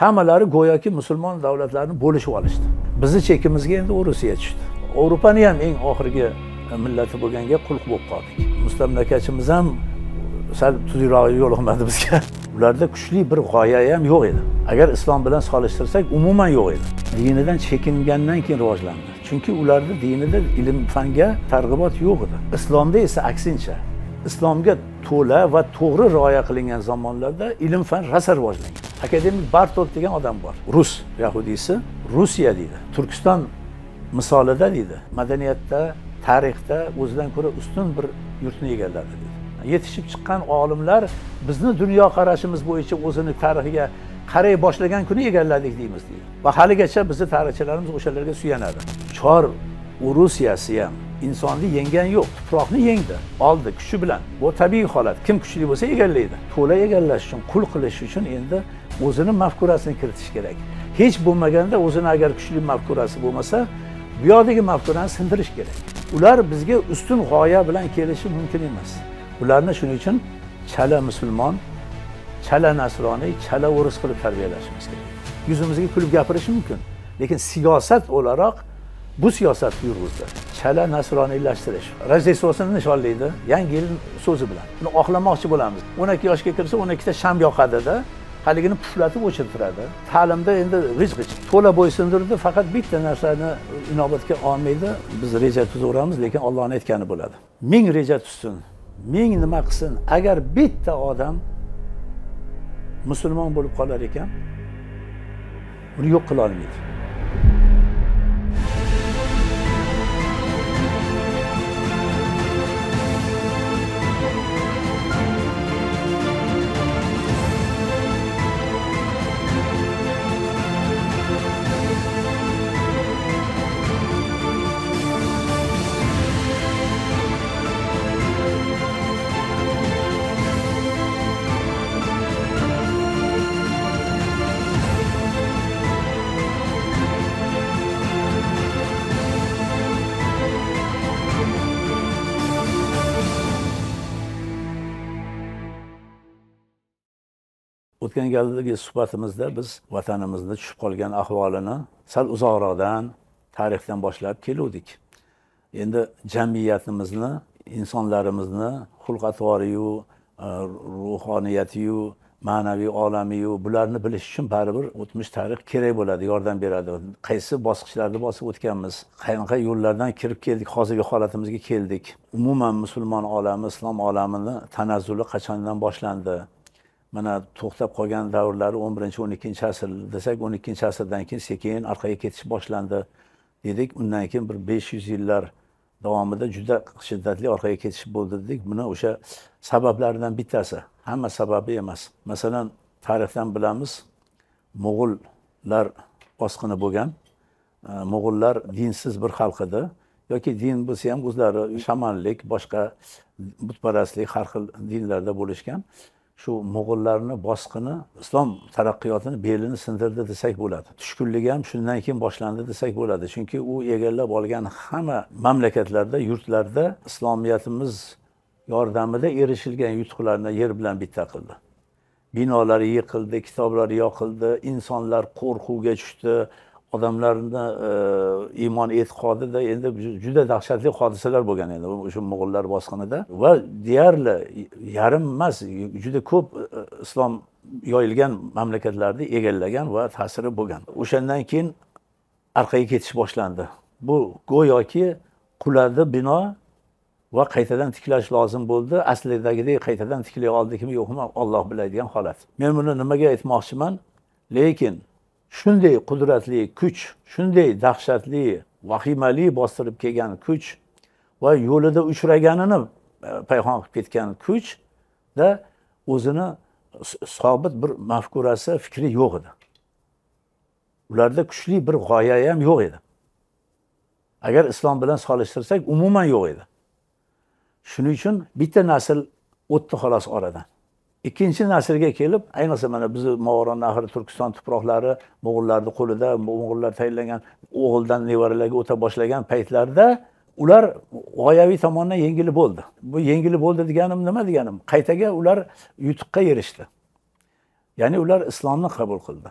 hammalari go'yoki musulmon davlatlarni bo'lishib olishdi bizni chekimizga endi u rossiya tushdi yevropani ham eng oxirgi e, millati bo'lganga qulq bo'lib qoldik mustamlakachimiz ham sal tuzukroq yo'liqmadi bizga ularda kuchli bir g'oya ham yo'q edi agar islom bilan solishtirsak umuman yo'q edi dinidan chekingandan keyin rivojlandi chunki ularni dinida ilm fanga targ'ibot yo'q edi islomda esa aksincha islomga to'la va to'g'ri rioya qilingan zamonlarda ilm fan rosa rivojlangan akademik bartol degan odam bor rus yahudiysi rusiya deydi turkiston misolida deydi madaniyatda tarixda o'zidan ko'ra ustun bir yurtni egalladi deydi yetishib chiqqan olimlar bizni dunyoqarashimiz bo'yicha o'zini tarixiga qaray boshlagan kuni egalladik deymiz deydi va haligacha bizni tarixchilarimiz o'shalarga suyanadi chor u rusiyasi ham insonni yenggan yo'q tuproqni yengdi oldi kuchi bilan bu tabiiy holat kim kuchli bo'lsa egallaydi to'la egallash uchun qul qilish uchun endi o'zini mafkurasini kiritish kerak hech bo'lmaganda o'zini agar kuchli mafkurasi bo'lmasa bu yoqdagi mafkurani sindirish kerak ular bizga ustun g'oya bilan kelishi mumkin emas ularni shuning uchun chala musulmon chala nasroniy chala o'ris qilib tarbiyalashimiz kerak yuzimizga kulib gapirish mumkin lekin siyosat o'laroq bu siyosat yurgizdi chala nasroniylashtirish rojdestrosini nishonlaydi yangi yil so'zi bilan uni oqlamoqchi bo'lamiz o'n ikki yoshga kirsa o'n ikkita sham yoqadida haligini puflatib o'chirtiradi ta'limda endi g'ij g'ij to'la bo'ysundirdi faqat bitta narsani inobatga olmaydi biz reja tuzaveramiz lekin ollohni aytgani bo'ladi ming reja tutsin ming nima qilsin agar bitta odam musulmon bo'lib qolar ekan uni yo'q qilolmaydi o'tgan suhbatimizda biz vatanimizni tushib qolgan ahvolini sal uzoqroqdan tarixdan boshlab keluvdik endi jamiyatimizni insonlarimizni xulq atvoriyu e, ruhoniyatiyu ma'naviy olamiyu bularni bilish uchun baribir o'tmish tarix kerak bo'ladi yordam beradi qaysi bosqichlarni bosib o'tganmiz qanaqa yo'llardan kirib keldik hozirgi holatimizga keldik umuman musulmon olami islom olamini tanazzuli qachondan boshlandi mana to'xtab qolgan davrlari o'n birinchi o'n ikkinchi asr desak o'n ikkinchi asrdan keyin sekin orqaga ketish boshlandi dedik undan keyin bir besh yuz yillar davomida juda shiddatli orqaga ketish bo'ldi dedik buni o'sha sabablaridan bittasi hamma sababi emas masalan tarixdan bilamiz mo'g'ullar bosqini bo'lgan e, mo'g'ullar dinsiz bir xalq edi yoki din bo'lsa ham o'zlari shamanlik boshqa butparastlik har xil dinlarda bo'lishgan shu mo'g'ullarni bosqini islom taraqqiyotini belini sindirdi desak bo'ladi tushkunligi ham shundan keyin boshlandi desak bo'ladi chunki u egallab olgan hamma mamlakatlarda yurtlarda islomiyatimiz yordamida erishilgan yutuqlarni yer bilan bitta qildi binolari yiqildi kitoblar yoqildi insonlar qo'rquvga tushdi odamlarni e, iymon e'tiqodida endi juda dahshatli hodisalar bo'lgan endi o'sha mo'g'ullar bosqinida va deyarli yarim emas juda ko'p e, islom yoyilgan mamlakatlarni egallagan va ta'siri bo'lgan o'shandan keyin orqaga ketish boshlandi bu go'yoki quladi bino va qaytadan tiklash lozim bo'ldi aslidagidek qaytadan tiklay oldikmi yo'qmi olloh biladigan holat men buni nimaga aytmoqchiman lekin shunday qudratli kuch shunday dahshatli vahimali bostirib kelgan kuch va yo'lida uchraganini e, payhon qilib ketgan kuchda o'zini sobit bir mafkurasi fikri yo'q edi ularda kuchli bir g'oya ham yo'q edi agar islom bilan solishtirsak umuman yo'q edi shuning uchun bitta nasl o'tdi xolos oradan ikkinchi nasrga kelib ayniqsa mana bizni movaron nahri turkiston tuproqlari mo'g'ullarni qo'lida mo'g'ullar tayinlagan o'g'ildan nevaralarga o'ta boshlagan paytlarda ular g'oyaviy tomondan yengilib bo'ldi bu yengilib bo'ldi deganim nima deganim qaytaga ular yutuqqa erishdi ya'ni ular islomni qabul qildi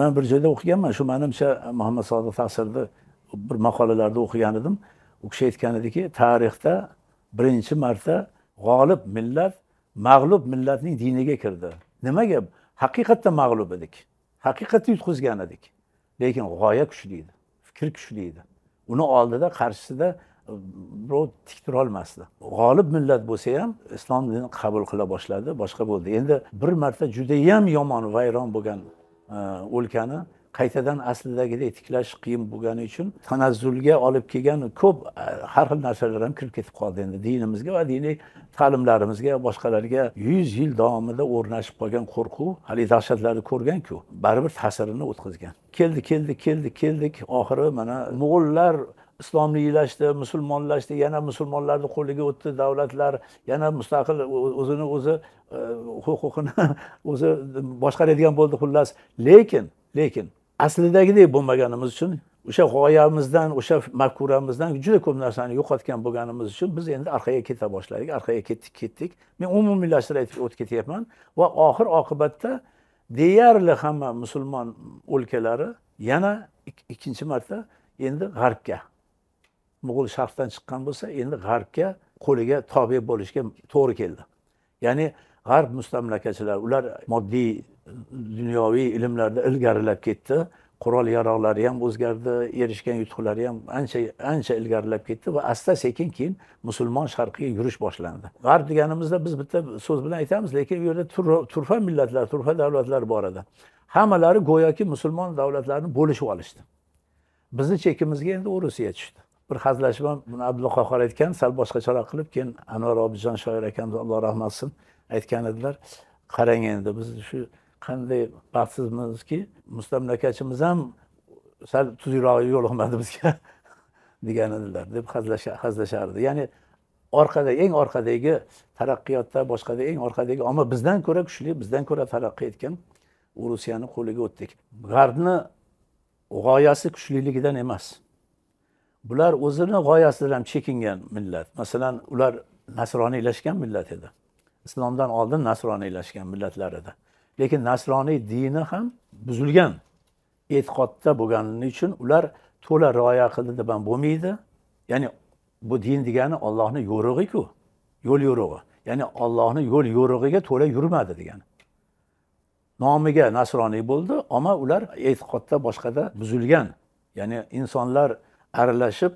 man bir joyda o'qiganman shu manimcha muhammad sodiq tasirni bir maqolalarda o'qigan edim u kishi aytgan ediki tarixda birinchi marta g'olib millat mag'lub millatning diniga kirdi nimaga haqiqatda mag'lub edik haqiqatda yutqizgan edik lekin g'oya kuchli edi fikr kuchli edi uni oldida qarshisida um, birov tik turolmasdi g'olib millat bo'lsa ham islom dinini qabul qila boshladi boshqa bo'ldi endi bir marta judayam yomon vayron bo'lgan uh, o'lkani qaytadan aslidagidek tiklash qiyin bo'lgani uchun tanazzulga olib kelgan ko'p e, har xil narsalar ham kirib ketib qoldi endi dinimizga va diniy ta'limlarimizga boshqalarga yuz yil davomida o'rnashib qolgan qo'rquv haligi dahshatlarni ko'rganku baribir ta'sirini o'tkazgan keldi keldi keldi keldik oxiri mana mo'g'ullar islomliylashdi musulmonlashdi yana musulmonlarni qo'liga o'tdi davlatlar yana mustaqil o'zini o'zi e, huquqini o'zi boshqaradigan bo'ldi xullas lekin lekin aslidagidek bo'lmaganimiz uchun o'sha g'oyamizdan o'sha mafkuramizdan juda ko'p narsani yo'qotgan bo'lganimiz uchun biz endi orqaga keta boshladik orqaga ketdik ketdik men umumiylashtirib aytib o'tib ketyapman va oxir oqibatda deyarli hamma musulmon o'lkalari yana ikkinchi marta endi g'arbga mo'g'ul sharqdan chiqqan bo'lsa endi g'arbga qo'liga tobe bo'lishga to'g'ri keldi ya'ni g'arb mustamlakachilari ular moddiy dunyoviy ilmlarda ilgarilab ketdi qurol yarog'lari ham o'zgardi erishgan yutuqlari ham ancha ancha ilgarilab ketdi va asta sekin keyin musulmon sharqiga yurish boshlandi g'arb deganimizda biz bitta so'z bilan aytamiz lekin u yerda turfa millatlar turfa davlatlar bor edi hammalari go'yoki musulmon davlatlarini bo'lishib olishdi bizni chekimizga endi u rossiya tushdi bir hazilashib ham buni abduqahor aytgan sal boshqacharoq qilib keyin anvar obidjon shoir akamiz alloh rahmat qilsin aytgan edilar qarang endi biz shu qanday baxtsizmizki mustamlakachimiz ham sal tuzyurog'iga yo'liqmadi bizga degan edilar deb hazillashardi ya'ni orqada eng orqadagi taraqqiyotda boshqada eng orqadagi ammo bizdan ko'ra kuchli bizdan ko'ra taraqqiy etgan rusiyani qo'liga o'tdik g'arbni g'oyasi kuchliligidan emas bular o'zini g'oyasidan ham chekingan millat masalan ular nasroniylashgan millat edi islomdan oldin nasroniylashgan millatlar edi lekin nasroniy dini ham buzilgan e'tiqodda bo'lganligi uchun ular to'la rioya qildi deb ham bo'lmaydi ya'ni bu din degani ollohni yo'rig'iku yo'l yo'rig'i ya'ni ollohni yo'l yo'rig'iga to'la yurmadi degani nomiga nasroniy bo'ldi ammo ular e'tiqodda boshqada buzilgan ya'ni insonlar aralashib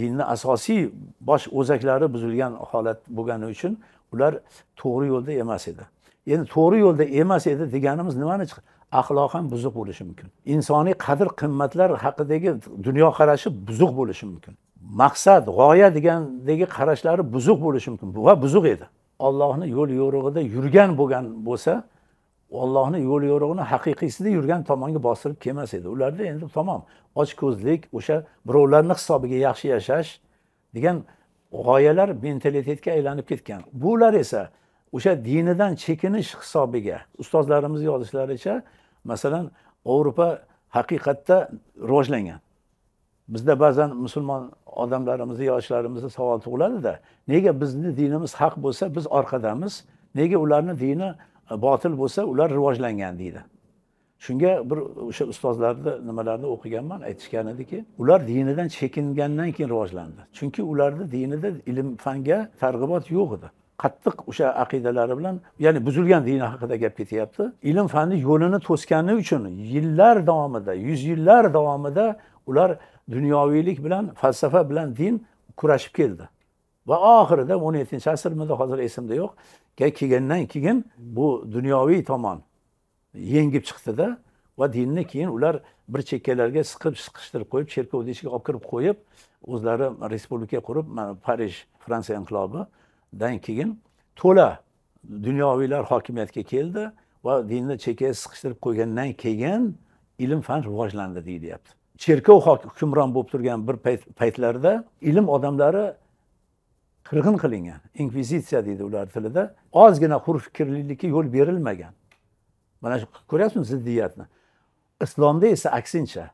dinni asosiy bosh o'zaklari buzilgan holat bo'lgani uchun ular to'g'ri yo'lda emas edi endi to'g'ri yo'lda emas edi deganimiz nimani axloqan buzuq bo'lishi mumkin insoniy qadr qimmatlar haqidagi dunyoqarashi buzuq bo'lishi mumkin maqsad g'oya degandagi qarashlari buzuq bo'lishi mumkin va buzuq edi ollohni yo'l yo'rig'ida yurgan bo'lgan bo'lsa ollohni yo'l yo'rig'ini haqiqiysida yurgan tomonga bostirib kelmas edi ularda endi tamom ochko'zlik o'sha birovlarni hisobiga yaxshi yashash degan g'oyalar mentalitetga aylanib ketgan bular esa o'sha dinidan chekinish hisobiga ustozlarimiz yozishlaricha masalan yevropa haqiqatda rivojlangan bizda ba'zan musulmon odamlarimizni yoshlarimizda savol tug'iladida nega bizni dinimiz haq bo'lsa biz orqadamiz nega ularni dini e, botil bo'lsa ular rivojlangan deydi shunga bir o'sha ustozlarni nimalarni o'qiganman aytishgan ediki ular dinidan chekingandan keyin rivojlandi chunki ularni dinida ilm fanga targ'ibot yo'q edi qattiq o'sha aqidalari bilan ya'ni buzilgan din haqida gap ketyapti ilm fanni yo'lini to'sgani uchun yillar davomida yuz yillar davomida ular dunyoviylik bilan falsafa bilan din kurashib keldi va oxirida o'n yettinchi asrmidi hozir esimda yo'q kelgandan keyin bu dunyoviy tomon yengib chiqdida va dinni keyin ular bir chekkalarga siqib siqishtirib qo'yib cherkovni ichiga olib kirib qo'yib o'zlari respublika qurib parij fransiya inqilobi dan keyin to'la dunyoviylar hokimiyatga keldi va dinni chekkaga siqishtirib qo'ygandan keyin ilm fan rivojlandi deyilyapti cherkov hukmron bo'lib turgan bir paytlarda ilm odamlari qirg'in qilingan inkvizitsiya deydi ular tilida ozgina fikrlilikka yo'l berilmagan mana shu ko'ryapsizmi ziddiyatni islomda esa aksincha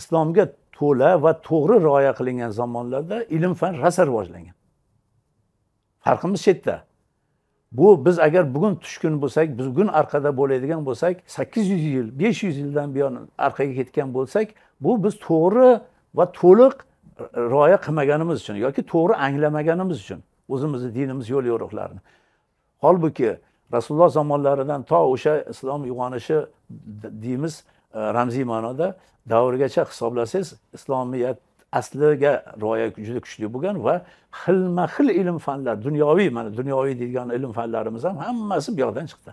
islomga to'la va to'g'ri rioya qilingan zamonlarda ilm fan rosa rivojlangan farqimiz shu bu biz agar bugun tushkun bo'lsak bugun orqada bo'ladigan bo'lsak sakkiz yuz yil besh yuz yildan buyon orqaga ketgan bo'lsak bu biz to'g'ri va to'liq rioya qilmaganimiz uchun yoki to'g'ri anglamaganimiz uchun o'zimizni dinimiz yo'l yo'riqlarini holbuki rasululloh zamonlaridan to o'sha islom uyg'onishi deymiz e, ramziy ma'noda davrigacha hisoblasangiz islomiyat asliga rioya juda kuchli bo'lgan va xilma xil ilm fanlar dunyoviy mana dunyoviy deydigan ilm fanlarimiz ham hammasi bu yoqdan chiqdi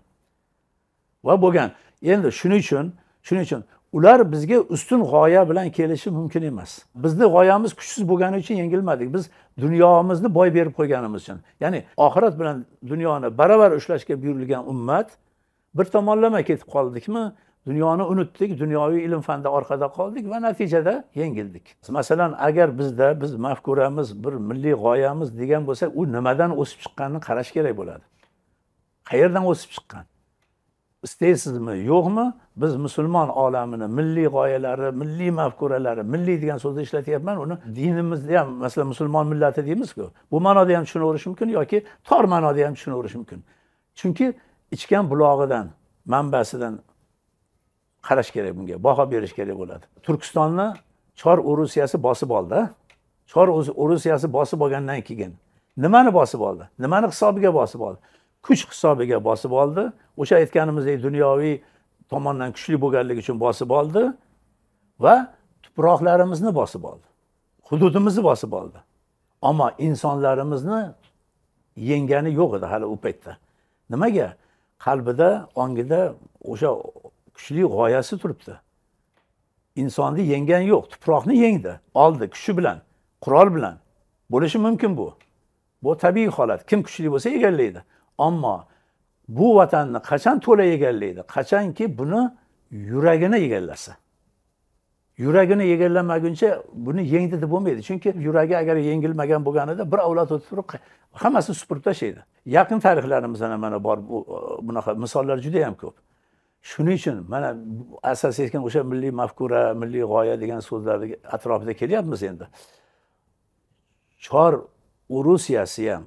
va bo'lgan endi shuning uchun shuning uchun ular bizga ustun g'oya bilan kelishi mumkin emas bizni g'oyamiz kuchsiz bo'lgani uchun yengilmadik biz dunyomizni boy berib qo'yganimiz uchun ya'ni oxirat bilan dunyoni baravar ushlashga buyurilgan ummat bir tomonlama ketib qoldikmi dunyoni unutdik dunyoviy ilm fanda orqada qoldik va natijada yengildik masalan agar bizda biz mafkuramiz bir milliy g'oyamiz degan bo'lsa u nimadan o'sib chiqqanini qarash kerak bo'ladi qayerdan o'sib chiqqan istaysizmi yo'qmi biz musulmon olamini milliy g'oyalari milliy mafkuralari milliy degan so'zni ishlatyapman uni dinimizda ham masalan musulmon millati deymizku bu ma'noda ham tushunaverish mumkin yoki tor ma'noda ham tushunaverish mumkin chunki ichgan bulog'idan manbasidan qarash kerak bunga baho berish kerak bo'ladi turkistonni chor urusiyasi bosib oldi chor urusiyasi bosib olgandan keyin nimani bosib oldi nimani hisobiga bosib oldi kuch hisobiga bosib oldi o'sha aytganimizdek dunyoviy tomondan kuchli bo'lganligi uchun bosib oldi va tuproqlarimizni bosib oldi hududimizni bosib oldi ammo insonlarimizni yenggani yo'q edi hali u paytda nimaga qalbida ongida o'sha kuchli g'oyasi turibdi insonni yengan yo'q tuproqni yengdi oldi kuchi bilan qurol bilan bo'lishi mumkin bu bu tabiiy holat kim kuchli bo'lsa egallaydi ammo bu vatanni qachon to'la egallaydi qachonki buni yuragini egallasa yuragini egallamaguncha buni yengdi deb bo'lmaydi chunki yuragi agar yengilmagan bo'lganida bir avlod o'tib turib hammasini supurib tashlaydi yaqin tarixlarimizdan mana bor bunaqa misollar juda yam ko'p shuning uchun mana asas aytgan o'sha milliy mafkura milliy g'oya degan so'zlarni atrofida kelyapmiz endi chor rusiyasi ham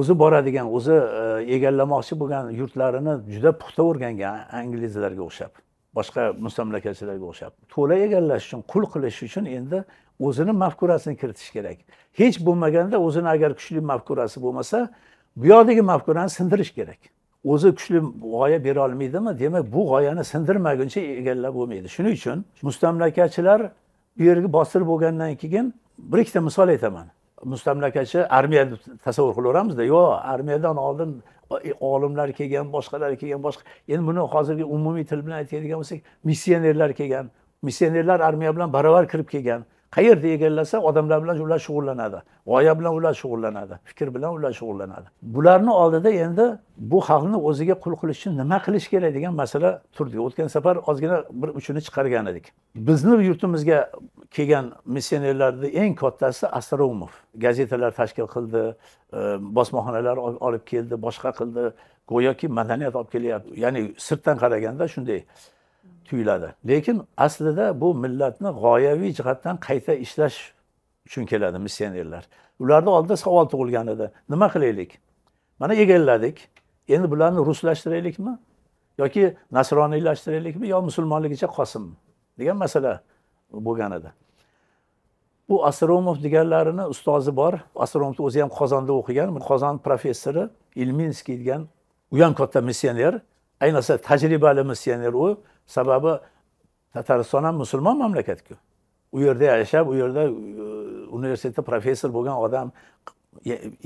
o'zi boradigan o'zi e, egallamoqchi bo'lgan yurtlarini juda puxta o'rgangan inglizlarga o'xshab boshqa mustamlakachilarga o'xshab to'la egallash uchun qul qilish uchun endi o'zini mafkurasini kiritish kerak hech bo'lmaganda o'zini agar kuchli mafkurasi bo'lmasa bu yoqdagi mafkurani sindirish kerak o'zi kuchli g'oya bera olmaydimi demak bu g'oyani sindirmaguncha egallab bo'lmaydi shuning uchun mustamlakachilar bu yerga bostirib bo'lgandan keyin bir ikkita misol aytaman mustamlakachi armiya deb tasavvur qilaveramizda yo'q armiyadan oldin olimlar kelgan boshqalar kelgan boshqa endi buni hozirgi umumiy til bilan aytadigan bo'lsak missionerlar kelgan missionerlar armiya bilan baravar kirib kelgan qayerda egallasa odamlar bilan ular shug'ullanadi g'oya bilan ular shug'ullanadi fikr bilan ular shug'ullanadi bularni oldida endi bu xalqni o'ziga qul qilish uchun nima qilish kerak degan masala turdi o'tgan safar ozgina bir uchini chiqargan edik bizni yurtimizga kelgan missionerlarni eng kattasi astroumov gazetalar tashkil qildi e, bosmaxonalar olib keldi boshqa qildi go'yoki madaniyat olib kelyapti ya'ni sirtdan qaraganda shunday tuyuladi lekin aslida bu millatni g'oyaviy jihatdan qayta ishlash uchun keladi missionerlar ularni oldida savol tug'ilgan edi nima qilaylik mana egalladik endi bularni ruslashtiraylikmi yoki nasroniylashtiraylikmi yo musulmonligicha qolsinmi degan masala bo'lgan edi bu asromov deganlarini ustozi bor asromovni o'zi ham qozonda o'qigan qozon professori ilminskiy degan u ham katta missioner ayniqsa tajribali missioner u sababi tatariston ham musulmon mamlakatku u yerda yashab u yerda e, universitetda professor bo'lgan odam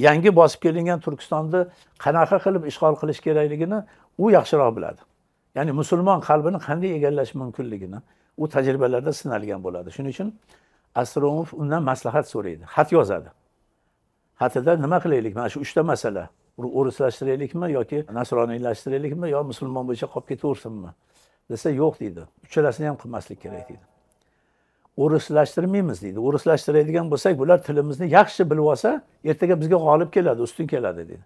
yangi bosib kelingan turkistonni qanaqa qilib ishg'ol qilish kerakligini u yaxshiroq biladi ya'ni musulmon qalbini qanday egallash mumkinligini u tajribalarda sinalgan bo'ladi shuning uchun astronomov undan maslahat so'raydi xat yozadi xatida nima qilaylik mana shu uchta masala o'rislashtiraylikmi yoki nasroniylashtiraylikmi yo musulmon bo'yicha qolib ketaversinmi desa yo'q deydi uchalasini ham qilmaslik kerak deydi o'rislashtirmaymiz deydi o'rislashtiradigan bo'lsak bular tilimizni yaxshi bilib olsa ertaga bizga g'olib keladi ustun keladi deydi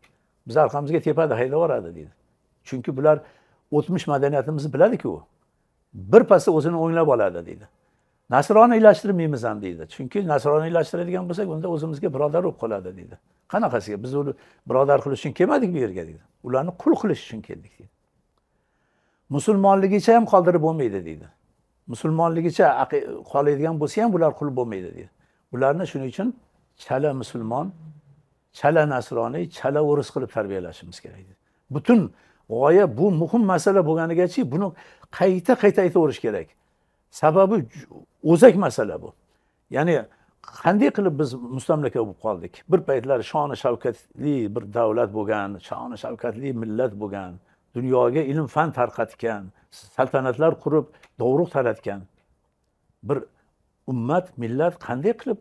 bizni orqamizga tepadi haydab yuboradi deydi chunki bular o'tmish madaniyatimizni biladiku u birpasda o'zini o'nglab oladi deydi nasroniylashtirmaymiz ham deydi chunki nasroniylashtiradigan bo'lsak unda o'zimizga birodar bo'lib qoladi deydi qanaqasiga biz uni birodar qilish uchun kelmadik bu yerga deydi ularni qul qilish uchun keldik deydi musulmonligicha ham qoldirib bo'lmaydi deydi musulmonligicha qoladigan bo'lsa ham bular qul bo'lmaydi deydi ularni shuning uchun chala musulmon chala nasroniy chala o'ris qilib tarbiyalashimiz kerak dedi butun g'oya bu muhim masala bo'lganigachi buni qayta qayta aytaverish kerak sababi o'zak masala bu ya'ni qanday qilib biz mustamlaka bo'lib qoldik bir paytlar shoni shavkatli bir davlat bo'lgan shoni shavkatli millat bo'lgan dunyoga ilm fan tarqatgan saltanatlar qurib dovruq taratgan bir ummat millat qanday qilib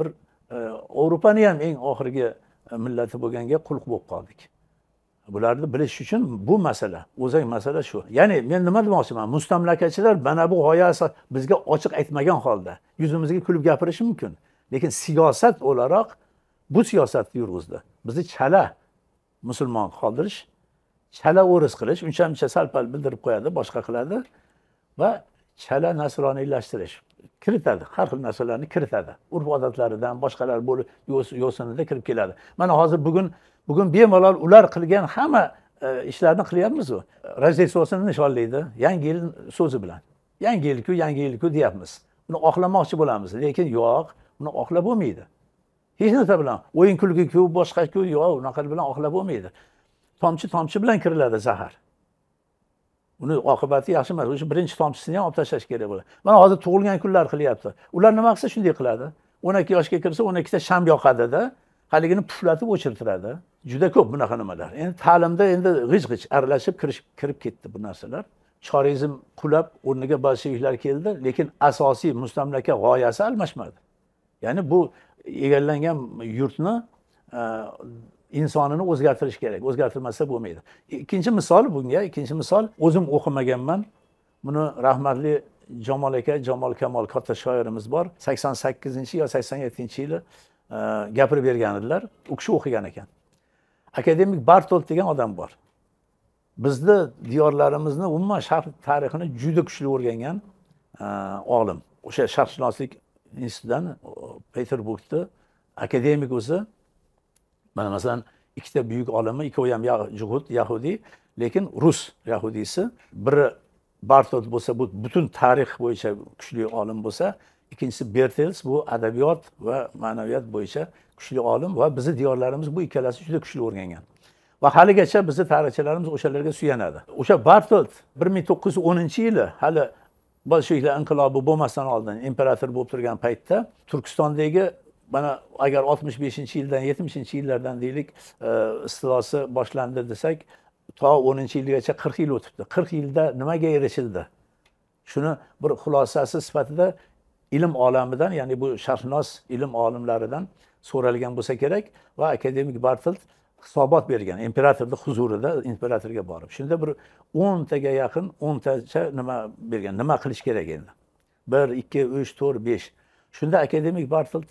bir yevropani ham eng oxirgi e, millati bo'lganga qulq bo'lib qoldik bularni bilish uchun bu masala o'zak masala shu ya'ni men nima demoqchiman mustamlakachilar mana bu g'oya bizga ochiq aytmagan holda yuzimizga kulib gapirishi mumkin lekin siyosat o'laroq bu siyosatni yurg'izdi bizni chala musulmon qoldirish chala o'ris qilish unchamcha sal pal bildirib qo'yadi boshqa qiladi va chala nasroniylashtirish kiritadi har xil narsalarni kiritadi urf odatlaridan boshqalar bo'lib yo'sinida kirib keladi mana hozir bugun bugun bemalol ular qilgan hamma e, ishlarni qilyapmizu rojdestvosini nishonlaydi yangi yil so'zi bilan yangi yilku yangi yilku deyapmiz buni oqlamoqchi bo'lamiz lekin yo'q buni oqlab bo'lmaydi hech narsa bilan o'yin kulgiku boshqaku yo'q unaqa bilan oqlab bo'lmaydi tomchi tomchi bilan kiriladi zahar uni oqibati yaxshi emas o'sha birinchi tomchisini ham olib tashlash kerak bo'ladi mana hozir tug'ilgan kunlar qilyapti ular nima qilsa shunday qiladi o'n ikki yoshga kirsa o'n ikkita sham yoqadida haligini puflatib o'chirtiradi juda ko'p bunaqa nimalar endi ta'limda endi g'ij g'ij aralashib kirib ketdi bu narsalar chorizm qulab o'rniga bolsheviklar keldi lekin asosiy mustamlaka g'oyasi almashmadi ya'ni bu egallangan yurtni insonini o'zgartirish kerak o'zgartirmasa bo'lmaydi ikkinchi misol bunga ikkinchi misol o'zim o'qimaganman buni rahmatli jamol aka jamol kamol katta shoirimiz bor sakson sakkizinchi yo sakson yettinchi yili e, gapirib bergan edilar u kishi o'qigan ekan akademik bartold degan odam bor bizni diyorlarimizni umuman sharq tarixini juda kuchli o'rgangan e, olim o'sha sharqshunoslik institutidan peterburgni akademik o'zi Mana masalan ikkita buyuk olimi ikkovi ham Yahud, yahudiy lekin rus Yahudisi. biri bartot bo'lsa bu butun tarix bo'yicha kuchli olim bo'lsa ikkinchisi bertels bu adabiyot va ma'naviyat bo'yicha kuchli olim va bizning diyorlarimiz bu ikkalasi juda kuchli o'rgangan va haligacha bizning tarixchilarimiz o'shalarga suyanadi o'sha bartolt 1910 yili hali bolsheviklar inqilobi bo'lmasdan oldin imperator bo'lib turgan paytda turkistondagi mana agar 65. beshinchi yildan yetmishinchi yillardan deylik e, istilosi boshlandi desak to 10. yilgacha 40 yil o'tibdi 40 yilda nimaga erishildi shuni bir xulosasi sifatida ilm olamidan ya'ni bu sharhnos ilm olimlaridan so'ralgan bo'lsa kerak va akademik bartelt hisobot bergan imperatorni huzurida imperatorga borib shunda bir o'ntaga yaqin o'ntacha nima bergan nima qilish kerak endi bir 2, 3, 4, 5. shunda akademik bartelt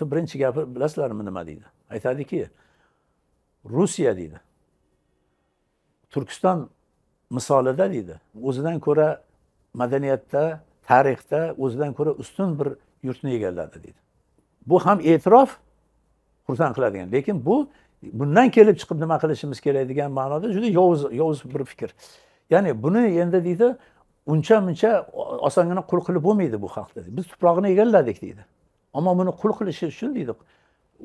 birinchi gapi bilasizlarmi nima deydi aytadiki rusiya deydi turkiston misolida deydi o'zidan ko'ra madaniyatda tarixda o'zidan ko'ra ustun bir yurtni egalladi deydi bu ham e'tirof xursand qiladigan lekin bu bundan kelib chiqib nima qilishimiz kerak degan ma'noda juda yovuz yovuz bir fikr ya'ni buni endi deydi uncha muncha osongina qul qilib bo'lmaydi bu xalqni biz tuprog'ini egalladik deydi ammo buni qul qilishi uchun deydi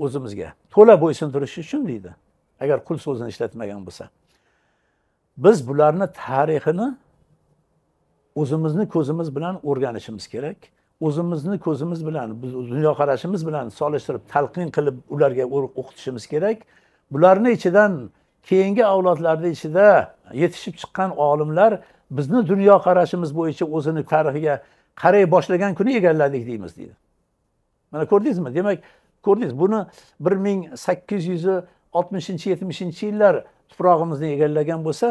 o'zimizga to'la bo'ysundirish uchun deydi agar qul so'zini ishlatmagan bo'lsa biz bularni tarixini o'zimizni ko'zimiz bilan o'rganishimiz kerak o'zimizni ko'zimiz bilan biz dunyoqarashimiz bilan solishtirib talqin qilib ularga o'qitishimiz kerak bularni ichidan keyingi avlodlarni ichida yetishib chiqqan olimlar bizni dunyoqarashimiz bo'yicha o'zini tarixiga qaray boshlagan kuni egalladik deymiz deydi mana ko'rdingizmi demak ko'rdingiz buni bir ming sakkiz yuz oltmishinchi yetmishinchi yillar tuprog'imizni egallagan bo'lsa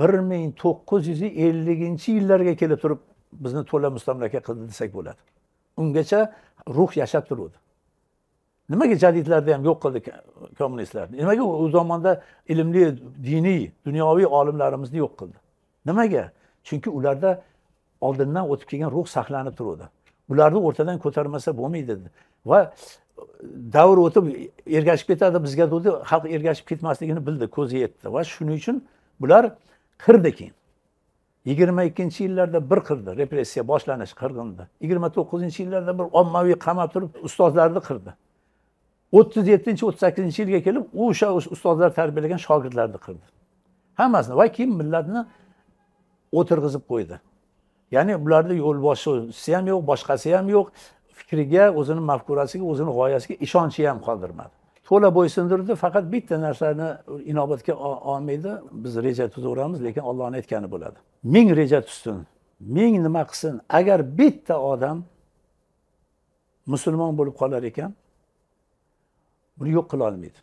bir ming to'qqiz yuz elliginchi yillarga kelib turib bizni to'la mustamlaka qildi desak bo'ladi ungacha ruh yashab turuvdi nimaga jadidlarni ham yo'q qildi kommunistlarni nimaga u zamonda ilmli diniy dunyoviy olimlarimizni yo'q qildi nimaga chunki ularda oldindan o'tib kelgan ruh saqlanib turuvdi ularni o'rtadan ko'tarmasa bo'lmaydi dedi va e, davr o'tib ergashib ketadi bizga dedi xalq ergashib ketmasligini bildi ko'zi yetdi va shuning uchun bular qirdi keyin yigirma ikkinchi yillarda bir qirdi repressiya boshlanish qirg'indi yigirma to'qqizinchi yillarda bir ommaviy qamab turib ustozlarni qirdi o'ttiz yettinchi o'ttiz sakkizinchi yilga kelib o'sha ustozlar tarbiyalagan shogirdlarni qirdi hammasini va keyin millatni o'tirg'izib qo'ydi ya'ni ularni yo'lboshchisi ham yo'q boshqasi ham yo'q fikriga o'zini mafkurasiga o'zini g'oyasiga ishonchi ham qoldirmadi to'la bo'ysundirdi faqat bitta narsani inobatga olmaydi biz reja tuzaveramiz lekin ollohni aytgani bo'ladi ming reja tuzsin ming nima qilsin agar bitta odam musulmon bo'lib qolar ekan buni yo'q qila olmaydi